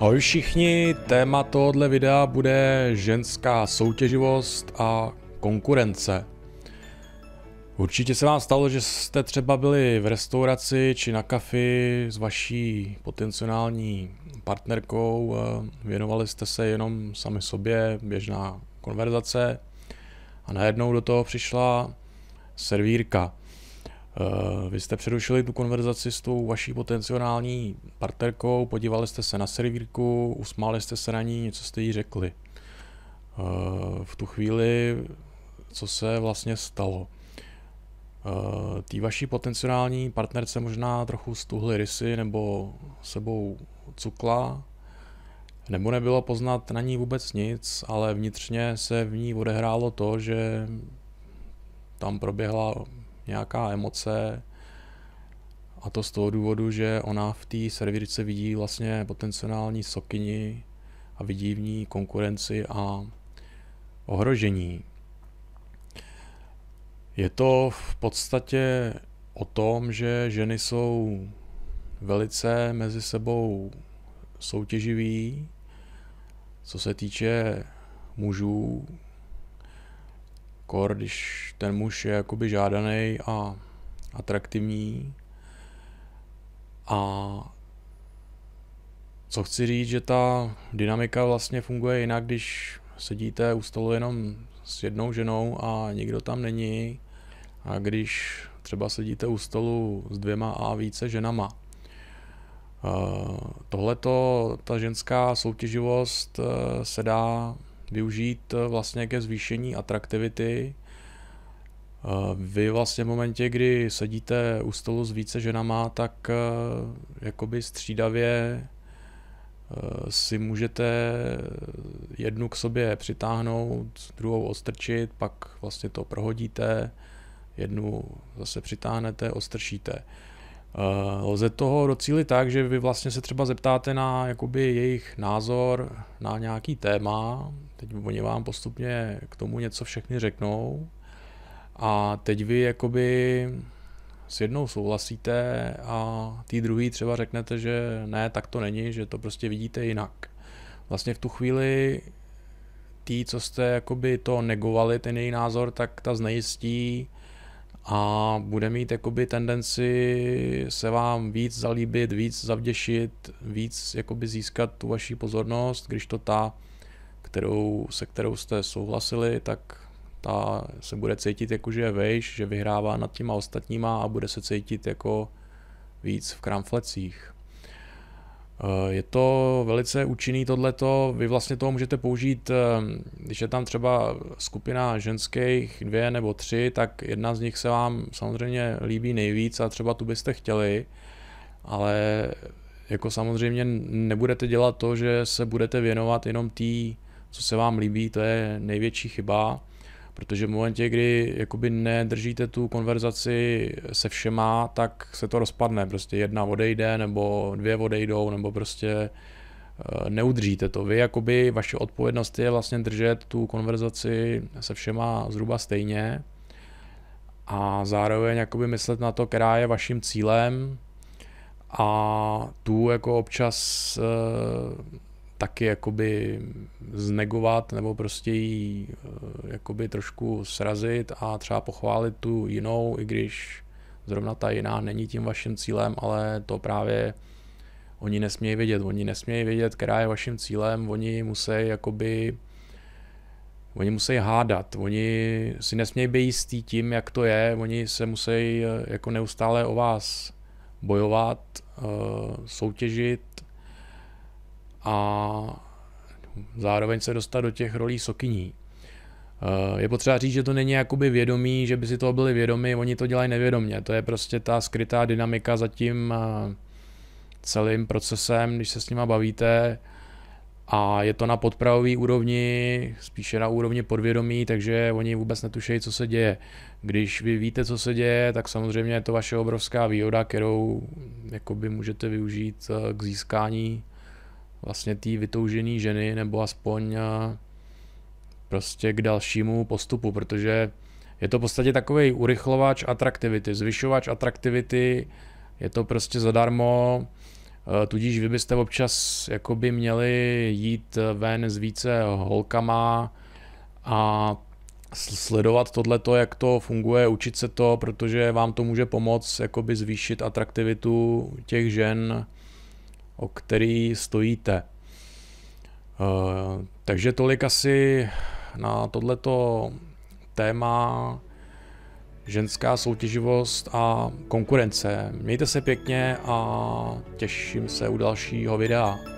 Ahoj všichni, téma tohoto videa bude ženská soutěživost a konkurence. Určitě se vám stalo, že jste třeba byli v restauraci či na kafi s vaší potenciální partnerkou, věnovali jste se jenom sami sobě, běžná konverzace a najednou do toho přišla servírka. Eh, vy jste přerušili tu konverzaci s tou vaší potenciální partnerkou, podívali jste se na servírku, usmáli jste se na ní, něco jste jí řekli. Eh, v tu chvíli, co se vlastně stalo? Eh, Tý vaší potenciální partnerce možná trochu stuhly rysy nebo sebou cukla, nebo nebylo poznat na ní vůbec nic, ale vnitřně se v ní odehrálo to, že tam proběhla nějaká emoce a to z toho důvodu, že ona v té servírce vidí vlastně potenciální sokyni a vidí v ní konkurenci a ohrožení. Je to v podstatě o tom, že ženy jsou velice mezi sebou soutěživý, co se týče mužů, kor, když ten muž je jakoby žádaný a atraktivní. A co chci říct, že ta dynamika vlastně funguje jinak, když sedíte u stolu jenom s jednou ženou a nikdo tam není. A když třeba sedíte u stolu s dvěma a více ženama. Eh, Tohle ta ženská soutěživost eh, se dá využít eh, vlastně ke zvýšení atraktivity. Eh, vy vlastně v momentě, kdy sedíte u stolu s více ženama, tak eh, jakoby střídavě si můžete jednu k sobě přitáhnout, druhou ostrčit, pak vlastně to prohodíte, jednu zase přitáhnete, ostrčíte. Eh, lze toho docílit tak, že vy vlastně se třeba zeptáte na jakoby jejich názor na nějaký téma, teď oni vám postupně k tomu něco všechny řeknou a teď vy jakoby s jednou souhlasíte a tý druhý třeba řeknete, že ne, tak to není, že to prostě vidíte jinak. Vlastně v tu chvíli tý, co jste jakoby to negovali, ten její názor, tak ta znejistí, a bude mít jakoby tendenci se vám víc zalíbit, víc zavděšit, víc jakoby získat tu vaši pozornost, když to ta, kterou, se kterou jste souhlasili, tak ta se bude cítit jako, že je vejš, že vyhrává nad těma ostatníma a bude se cítit jako víc v kramflecích. Eh, je to velice účinný tohleto, vy vlastně toho můžete použít, eh, když je tam třeba skupina ženských dvě nebo tři, tak jedna z nich se vám samozřejmě líbí nejvíc a třeba tu byste chtěli, ale jako samozřejmě nebudete dělat to, že se budete věnovat jenom tý, co se vám líbí, to je největší chyba. Protože v momentě, kdy jakoby nedržíte tu konverzaci se všema, tak se to rozpadne. Prostě jedna odejde, nebo dvě odejdou, nebo prostě eh, neudržíte to. Vy, jakoby, vaše odpovědnost je vlastně držet tu konverzaci se všema zhruba stejně a zároveň jakoby myslet na to, která je vaším cílem a tu jako občas eh, taky jakoby znegovat nebo prostě jí eh, jakoby trošku srazit a třeba pochválit tu jinou, i když zrovna ta jiná není tím vaším cílem, ale to právě oni nesmějí vědět. Oni nesmějí vědět, která je vaším cílem, oni musí jakoby Oni musí hádat, oni si nesmějí být jistý tím, jak to je, oni se musí eh, jako neustále o vás bojovat, eh, soutěžit, a zároveň se dostat do těch rolí sokyní. Eh, je potřeba říct, že to není jakoby vědomí, že by si toho byli vědomi, oni to dělají nevědomně. To je prostě ta skrytá dynamika za tím eh, celým procesem, když se s nima bavíte. A je to na podpravový úrovni, spíše na úrovni podvědomí, takže oni vůbec netušejí, co se děje. Když vy víte, co se děje, tak samozřejmě je to vaše obrovská výhoda, kterou jakoby můžete využít eh, k získání vlastně té vytoužené ženy, nebo aspoň prostě k dalšímu postupu, protože je to v podstatě takový urychlovač atraktivity, zvyšovač atraktivity, je to prostě zadarmo, e, tudíž vy byste občas jakoby měli jít ven s více holkama a sledovat tohleto, jak to funguje, učit se to, protože vám to může pomoct jakoby zvýšit atraktivitu těch žen o který stojíte. Eh, takže tolik asi na tohleto téma ženská soutěživost a konkurence. Mějte se pěkně a těším se u dalšího videa.